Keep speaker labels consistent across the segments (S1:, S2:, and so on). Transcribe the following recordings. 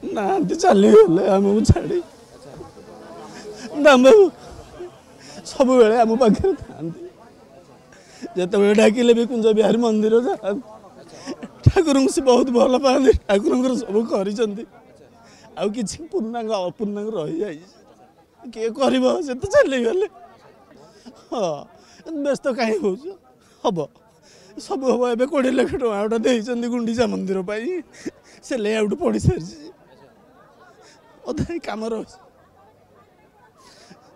S1: चाहिले आम छु सबैबेलाम पाखेर जति ढाकिले बि कुज बिहार मन्दिर जा ठाकुर बहुत भल पाँदा ठाकुरको सबै रहि जाय के अपूर्णाँग से त चलिगले व्यस्त कहीँ हौ हे सबै हौ एउटा दिन्छ गुन्डिचा मन्दिर लेआउट आउट पढिसि ଅଧାଏ କାମ ଅଛି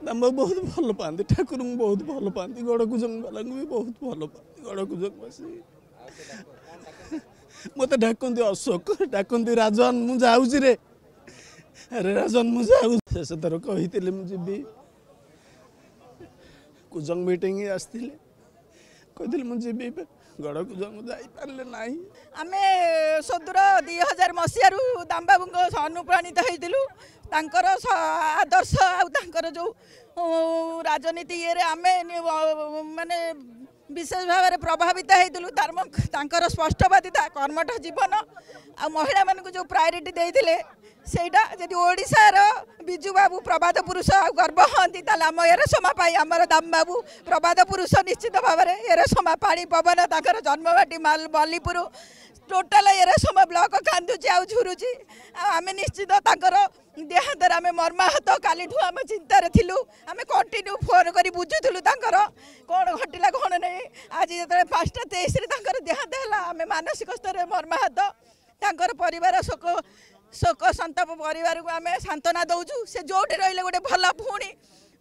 S1: ଦାମ ବହୁତ ଭଲ ପାଆନ୍ତି ଠାକୁରଙ୍କୁ ବହୁତ ଭଲ ପାଆନ୍ତି ଗଡ଼କୁଜଙ୍ଗ ବାଲାଙ୍କୁ ବି ବହୁତ ଭଲ ପାଆନ୍ତି ଗଡ଼କୁଜଙ୍ଗବାସୀ ମୋତେ ଡାକନ୍ତି ଅଶୋକ ଡାକନ୍ତି ରାଜନ ମୁଁ ଯାଉଛି ରେ ଆରେ ରାଜନ ମୁଁ ଯାଉଛି ଶେଷ ଥର କହିଥିଲି ମୁଁ ଯିବି କୁଜଙ୍ଗ ମିଟିଙ୍ଗ ଆସିଥିଲେ କହିଥିଲି ମୁଁ ଯିବି ଗଡ଼କୁଜ ମୁଁ
S2: ଯାଇପାରିଲି ନାହିଁ ଆମେ ସତୁର ଦୁଇ ହଜାର ମସିହାରୁ ଦାମବାବୁଙ୍କ ଅନୁପ୍ରାଣିତ ହେଇଥିଲୁ ତାଙ୍କର ଆଦର୍ଶ ଆଉ ତାଙ୍କର ଯେଉଁ ରାଜନୀତି ଇଏରେ ଆମେ ମାନେ विशेष भावर प्रभावित हुँ स्वादी त कर्मठ जीवन आ महिला मोरि सहीु बाबू प्रवाद पुरुष आउ है आम एरसोमा दाम बाबू प्रभाध पुरुष निश्चित भावर एरसोमा पावन तर जन्मभाटी मलिपुर टोटाल समा ब्लक काँदु आउँ झुरु आमे निश्चित ଦେହାଦ୍ୱାରା ଆମେ ମର୍ମାହତ କାଲିଠୁ ଆମେ ଚିନ୍ତାରେ ଥିଲୁ ଆମେ କଣ୍ଟିନ୍ୟୁ ଫୋନ୍ କରି ବୁଝୁଥିଲୁ ତାଙ୍କର କ'ଣ ଘଟିଲା କ'ଣ ନାହିଁ ଆଜି ଯେତେବେଳେ ପାଞ୍ଚଟା ତେଇଶରେ ତାଙ୍କର ଦେହାନ୍ତ ହେଲା ଆମେ ମାନସିକ ସ୍ତରରେ ମର୍ମାହତ ତାଙ୍କର ପରିବାର ଶୋକ ଶୋକ ସନ୍ତାପ ପରିବାରକୁ ଆମେ ସାନ୍ତ୍ୱନା ଦେଉଛୁ ସେ ଯେଉଁଠି ରହିଲେ ଗୋଟେ ଭଲ ପୁଣି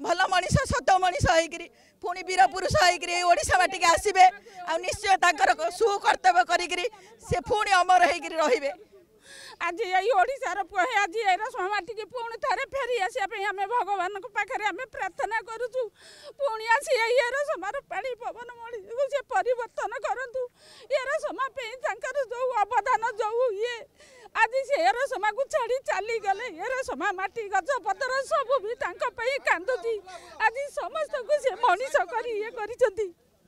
S2: ଭଲ ମଣିଷ ସତ ମଣିଷ ହେଇକିରି ପୁଣି ବୀରପୁରୁଷ ହେଇକିରି ଏଇ ଓଡ଼ିଶା ମାଟିକି ଆସିବେ ଆଉ
S3: ନିଶ୍ଚୟ ତାଙ୍କର ସୁକର୍ତ୍ତବ୍ୟ କରିକିରି ସେ ପୁଣି ଅମର ହେଇକିରି ରହିବେ आज यही पुहे आज यही रसमाटी की पुणी थे फेरी आसवाई भगवान पाखे आम प्रार्थना करुचु पुणी आसी ये रसमार पा पवन मणि से परिवर्तन करूँ ये रसमा जो अवदान जो ये आज से ये रसमा को छाड़ी चलीगले ये रसमा मटी गज पतर सबू भी कांदु